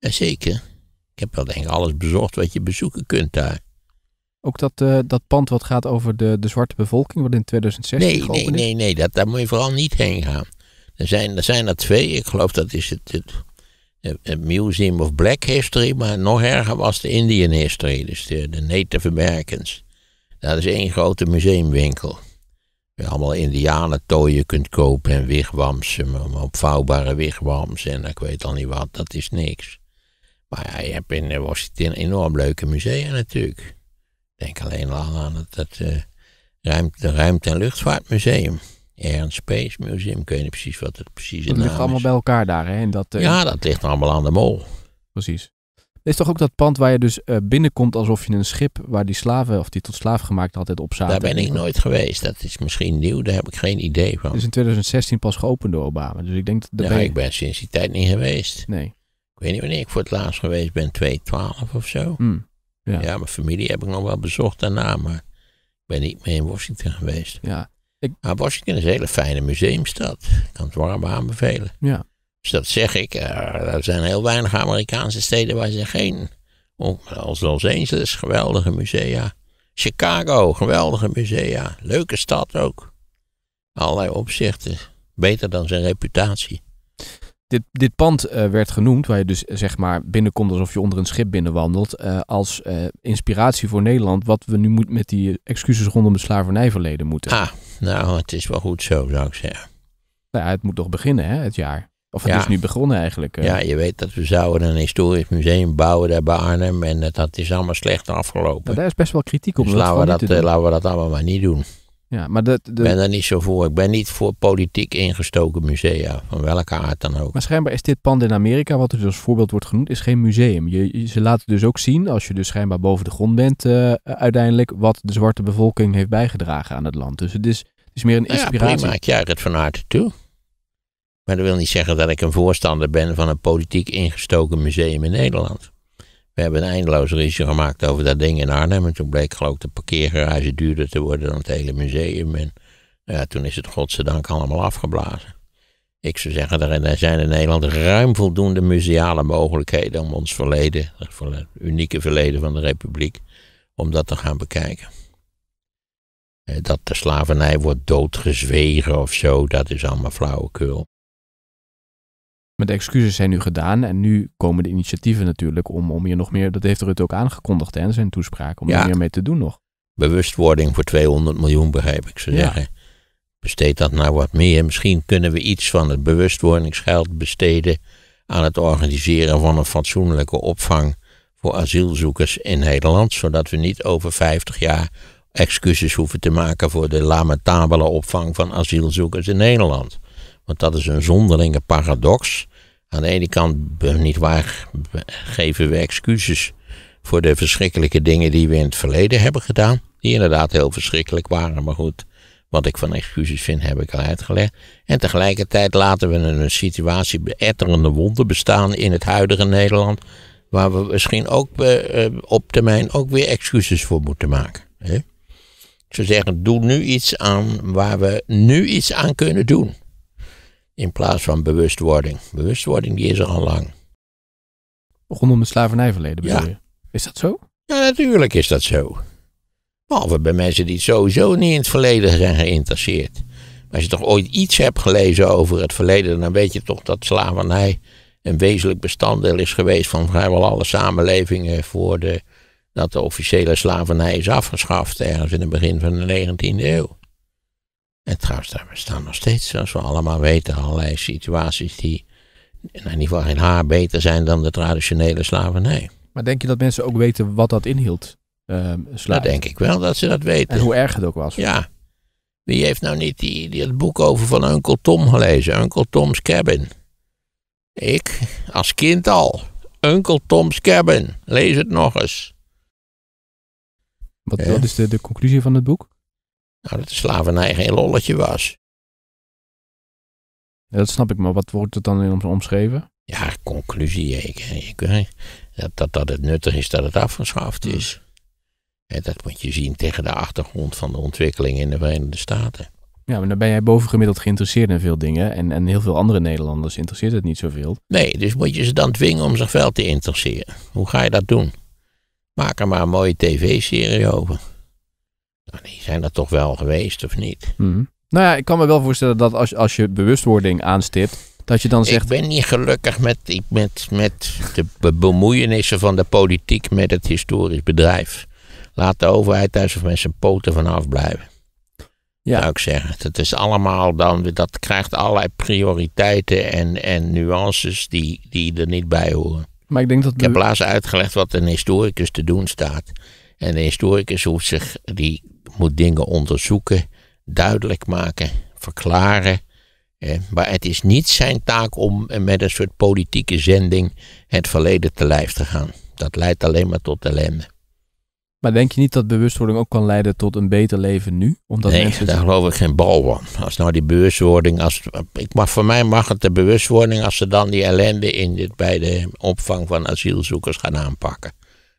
zeker. Ik heb wel denk ik alles bezocht wat je bezoeken kunt daar. Ook dat, eh, dat pand wat gaat over de, de zwarte bevolking, wat in 2016 Nee, nee, nee, nee dat, daar moet je vooral niet heen gaan. Er zijn er, zijn er twee, ik geloof dat is het, het, Museum of Black History, maar nog erger was de Indian History, dus de, de Native Americans. Dat is één grote museumwinkel. Waar je allemaal indianentooien kunt kopen en wigwams, eh, opvouwbare wigwams en ik weet al niet wat, dat is niks. Maar ja, je hebt in eh, Washington enorm leuke musea natuurlijk. Denk alleen al aan het, eh, ruimte, en luchtvaartmuseum. Air and Space Museum, ik weet niet precies wat het precies is. Dat ligt allemaal bij elkaar daar, hè? En dat, eh, ja, dat ligt allemaal aan de mol. Precies. Er is toch ook dat pand waar je dus binnenkomt alsof je een schip waar die slaven, of die tot slaaf gemaakt altijd op zaten. Daar ben ik nooit geweest. Dat is misschien nieuw, daar heb ik geen idee van. Het is in 2016 pas geopend door Obama, dus ik denk dat... Ja, ben... ik ben sinds die tijd niet geweest. Nee ik weet niet wanneer ik voor het laatst geweest ben, 2012 of zo. Hmm. ja. ja. mijn familie heb ik nog wel bezocht daarna, maar ik ben niet meer in Washington geweest. Ja. Maar Washington is een hele fijne museumstad. Ik kan het warm aanbevelen. Ja. Dus dat zeg ik. Eh, er zijn heel weinig Amerikaanse steden waar ze geen. Als Los Angeles, geweldige musea. Chicago, geweldige musea. Leuke stad ook. Allerlei opzichten. Beter dan zijn reputatie. Dit, dit pand eh, werd genoemd, waar je dus eh, zeg maar binnenkomt alsof je onder een schip binnenwandelt, eh, als inspiratie voor Nederland wat we nu moet met die excuses rondom het slavernijverleden moeten. Ah, nou het is wel goed zo zou ik zeggen. Nou ja, het moet toch beginnen hè, het jaar. Of het is nu begonnen eigenlijk. Ja, je weet dat we zouden een historisch museum bouwen daar bij Arnhem en dat, is allemaal slecht afgelopen. Nou, daar is best wel kritiek op. Dus laten, we dat, laten we dat allemaal maar niet doen. Ja, maar de... Ik ben daar niet zo voor. Ik ben niet voor politiek ingestoken musea, van welke aard dan ook. Maar schijnbaar is dit pand in Amerika, wat er dus als voorbeeld wordt genoemd, is geen museum. Je, ze laten dus ook zien, als je dus schijnbaar boven de grond bent eh, uiteindelijk, wat de zwarte bevolking heeft bijgedragen aan het land. Dus het is, het is meer een nou inspiratie. Ja, prima. Ik juich het van harte toe. Maar dat wil niet zeggen dat ik een voorstander ben van een politiek ingestoken museum in Nederland. We hebben een eindeloos risico gemaakt over dat ding in Arnhem. En toen bleek geloof ik de parkeergarage duurder te worden dan het hele museum. En nou toen is het godzijdank allemaal afgeblazen. Ik zou zeggen, er zijn in Nederland ruim voldoende museale mogelijkheden om ons verleden, het unieke verleden van de Republiek, om dat te gaan bekijken. Eh, dat de slavernij wordt doodgezwegen of zo, dat is allemaal flauwekul de excuses zijn nu gedaan en nu komen de initiatieven natuurlijk om, om hier nog meer, dat heeft Rutte ook aangekondigd hè, in zijn toespraak, om hier er meer mee te doen nog. Bewustwording voor 200 miljoen begrijp ik ze zeggen. Besteed dat nou wat meer. Misschien kunnen we iets van het bewustwordingsgeld besteden aan het organiseren van een fatsoenlijke opvang voor asielzoekers in Nederland, zodat we niet over 50 jaar excuses hoeven te maken voor de lamentabele opvang van asielzoekers in Nederland. Want dat is een zonderlinge paradox. Aan de ene kant, eh, niet waar, geven we excuses voor de verschrikkelijke dingen die we in het verleden hebben gedaan. Die inderdaad heel verschrikkelijk waren, maar goed. Wat ik van excuses vind, heb ik al uitgelegd. En tegelijkertijd laten we een situatie beetterende wonden bestaan in het huidige Nederland. Waar we misschien ook eh, eh, op termijn ook weer excuses voor moeten maken. Hè? Ik zou zeggen, doe nu iets aan waar we nu iets aan kunnen doen in plaats van bewustwording. Bewustwording die is er al lang. Rondom het slavernijverleden bedoel ja. je? Is dat zo? Ja, natuurlijk is dat zo. Behalve bij mensen die sowieso niet in het verleden zijn geïnteresseerd. Als je toch ooit iets hebt gelezen over het verleden, dan weet je toch dat slavernij een wezenlijk bestanddeel is geweest van vrijwel alle samenlevingen voor de, dat de officiële slavernij is afgeschaft ergens in het begin van de 19e eeuw. En trouwens, daar bestaan nog steeds, zoals we allemaal weten, allerlei situaties die in ieder geval geen haar beter zijn dan de traditionele slavernij. Maar denk je dat mensen ook weten wat dat inhield? Uh, dat denk ik wel, dat ze dat weten. En hoe erg het ook was. Ja. Wie heeft nou niet die, het boek over van Oom Tom gelezen? Uncle Tom's Cabin. Ik, als kind al. Uncle Tom's Cabin. Lees het nog eens. Wat, wat is de, de conclusie van het boek? Nou, dat de slavernij geen lolletje was. Ja, dat snap ik, maar wat wordt het dan in omschreven? Ja, conclusie. ik, eh, dat, dat, dat het nuttig is dat het afgeschaft hmm. is. En dat moet je zien tegen de achtergrond van de ontwikkeling in de Verenigde Staten. Ja, maar dan ben jij bovengemiddeld geïnteresseerd in veel dingen. En, en heel veel andere Nederlanders interesseert het niet zoveel. Nee, dus moet je ze dan dwingen om zich wel te interesseren. Hoe ga je dat doen? Maak er maar een mooie tv-serie over. Nou, die zijn dat toch wel geweest, of niet? Mhm. Nou ja, ik kan me wel voorstellen dat als, als je bewustwording aanstipt, dat je dan zegt... Ik ben niet gelukkig met, met, met de bemoeienissen van de politiek met het historisch bedrijf. Laat de overheid thuis of met zijn poten vanaf blijven. Ja. Zou ik zeggen. Dat is allemaal dan, dat krijgt allerlei prioriteiten en, en nuances die, die er niet bij horen. Maar ik denk dat. Ik heb laatst uitgelegd wat een historicus te doen staat. En de historicus hoeft zich die moet dingen onderzoeken, duidelijk maken, verklaren. hè, maar het is niet zijn taak om met een soort politieke zending het verleden te lijf te gaan. Dat leidt alleen maar tot ellende. Maar denk je niet dat bewustwording ook kan leiden tot een beter leven nu? Omdat nee, mensen... daar geloof ik geen bal van. Als nou die bewustwording, als, ik mag, voor mij mag het de bewustwording als ze dan die ellende in dit, bij de opvang van asielzoekers gaan aanpakken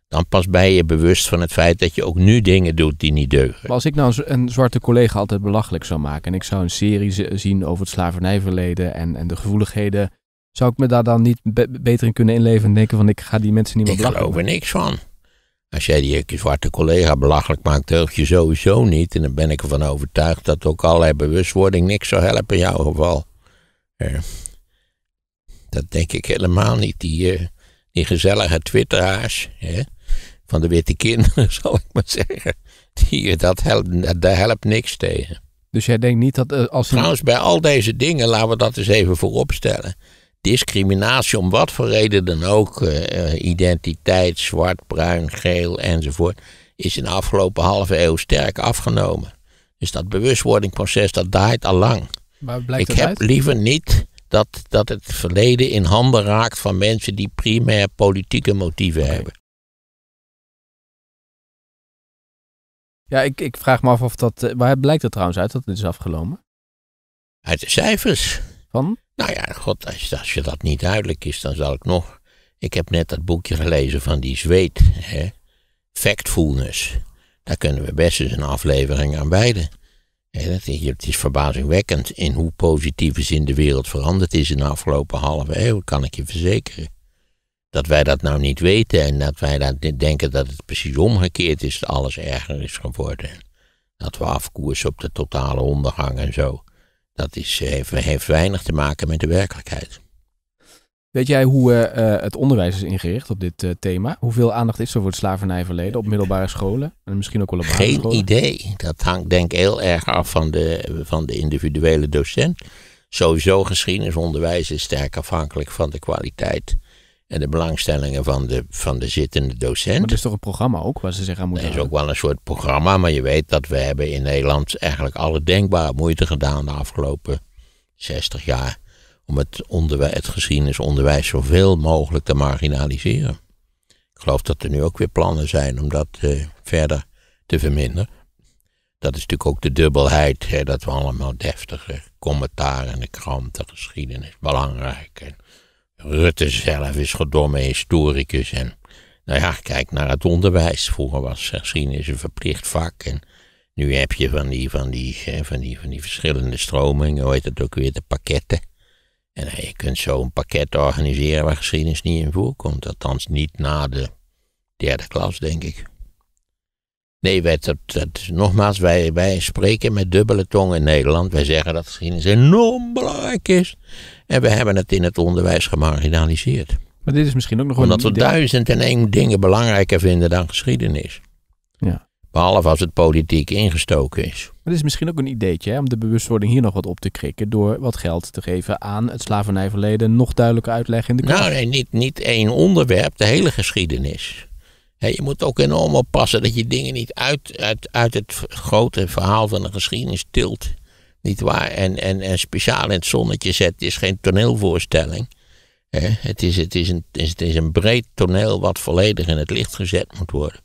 dan pas bij je bewust van het feit dat je ook nu dingen doet die niet deugen. Maar als ik nou een zwarte collega altijd belachelijk zou maken en ik zou een serie zien over het slavernijverleden en, en de gevoeligheden, zou ik me daar dan niet beter in kunnen inleven en denken van ik ga die mensen niet meer belachelijk maken? Ik geloof er niks van. Als jij die zwarte collega belachelijk maakt, durf je sowieso niet. En dan ben ik ervan overtuigd dat ook allerlei bewustwording niks zou helpen in jouw geval. dat denk ik helemaal niet. Die, eh, die gezellige twitteraars, hè? van de witte kinderen, zal ik maar zeggen. Die, dat helpt, daar helpt niks tegen. Dus jij denkt niet dat eh, als. Trouwens, bij al deze dingen, laten we dat eens even vooropstellen. Discriminatie om wat voor reden dan ook, eh, eh, identiteit, zwart, bruin, geel enzovoort, is in de afgelopen halve eeuw sterk afgenomen. Dus dat bewustwordingproces, dat daait al lang. Maar blijkt ik heb liever niet dat, dat het verleden in handen raakt van mensen die primair politieke motieven hebben. Ja, ik, ik vraag me af of dat. Eh, waar blijkt het trouwens uit dat het is afgelopen? Uit de cijfers. Van? Nou ja, god, als, als je dat niet duidelijk is, dan zal ik nog. Ik heb net dat boekje gelezen van die zweet. Hè? Factfulness. Daar kunnen we best eens een aflevering aan wijden. Het is verbazingwekkend in hoe positieve zin de wereld veranderd is in de afgelopen halve eeuw, kan ik je verzekeren. Dat wij dat nou niet weten en dat wij dat denken dat het precies omgekeerd is, dat alles erger is geworden. Dat we afkoersen op de totale ondergang en zo. Dat is, eh, heeft, heeft weinig te maken met de werkelijkheid. Weet jij hoe eh, eh, het onderwijs is ingericht op dit thema? Hoeveel aandacht is er voor het slavernijverleden op middelbare scholen? En misschien ook wel op Geen scholen? idee. Dat hangt denk ik heel erg af van de, van de individuele docent. Sowieso geschiedenisonderwijs is sterk afhankelijk van de kwaliteit en de belangstellingen van de, van de zittende docent. Maar dat is toch een programma ook, wat ze zich aan moeten is ook wel een soort programma, maar je weet dat we hebben in Nederland eigenlijk alle denkbare moeite gedaan de afgelopen 60 jaar om het, onderwijs, geschiedenisonderwijs zoveel mogelijk te marginaliseren. Ik geloof dat er nu ook weer plannen zijn om dat eh, verder te verminderen. Dat is natuurlijk ook de dubbelheid, hè, dat we allemaal deftige commentaar in de krant, de geschiedenis belangrijk en Rutte zelf is gedomme historicus en nou ja, kijk naar het onderwijs. Vroeger was geschiedenis een verplicht vak en nu heb je van die, van die, eh, van die, van die verschillende stromingen, hoe heet dat ook weer, de pakketten. En eh, je kunt zo een pakket organiseren waar geschiedenis niet in voorkomt, althans niet na de derde klas, denk ik. Nee, wij, dat, nogmaals, wij, wij spreken met dubbele tong in Nederland. Wij zeggen dat geschiedenis enorm belangrijk is. En we hebben het in het onderwijs gemarginaliseerd. Maar dit is misschien ook nog een. Omdat we duizend en één dingen belangrijker vinden dan geschiedenis. Ja. Behalve als het politiek ingestoken is. Maar dit is misschien ook een ideetje hè, om de bewustwording hier nog wat op te krikken. door wat geld te geven aan het slavernijverleden. nog duidelijker uitleggen in de klas. Nou, nee, niet, niet één onderwerp, de hele geschiedenis je moet ook enorm oppassen dat je dingen niet uit, uit, uit het grote verhaal van de geschiedenis tilt. Niet waar? En, en, en speciaal in het zonnetje zet. Het is geen toneelvoorstelling. het, is, het, is een, het is een breed toneel wat volledig in het licht gezet moet worden.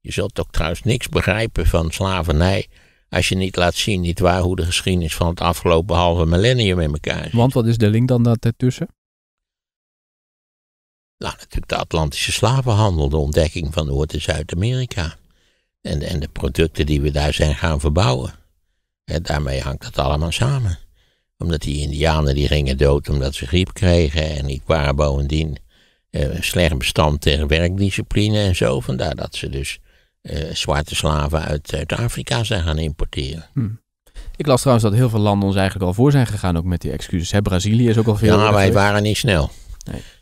Je zult ook trouwens niks begrijpen van slavernij. Als je niet laat zien, niet waar, hoe de geschiedenis van het afgelopen halve millennium in elkaar zit. Want wat is de link dan daartussen? Nou, natuurlijk de Atlantische slavenhandel, de ontdekking van Noord- en Zuid-Amerika. En, en de producten die we daar zijn gaan verbouwen. En daarmee hangt dat allemaal samen. Omdat die indianen die gingen dood omdat ze griep kregen en die waren bovendien eh, slecht bestand tegen werkdiscipline en zo. Vandaar dat ze dus eh, zwarte slaven uit, uit, Afrika zijn gaan importeren. Hm. Ik las trouwens dat heel veel landen ons eigenlijk al voor zijn gegaan, ook met die excuses. Hè? Brazilië is ook al veel. Ja, wij waren niet snel.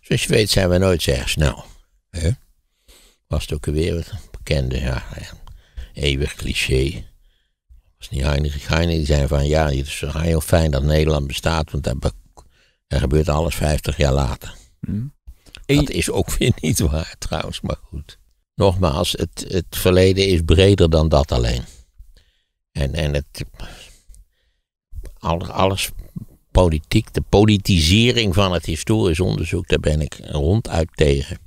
Zoals je weet zijn we nooit erg snel. Was het ook weer een bekende, ja, eeuwig cliché. Was niet Heinrich Heine, die zei van ja, het is heel fijn dat Nederland bestaat, want daar, gebeurt alles 50 jaar later. Hmm. Dat is ook weer niet waar trouwens, maar goed. Nogmaals, het, het verleden is breder dan dat alleen. En, en het, alles politiek, de politisering van het historisch onderzoek, daar ben ik ronduit tegen.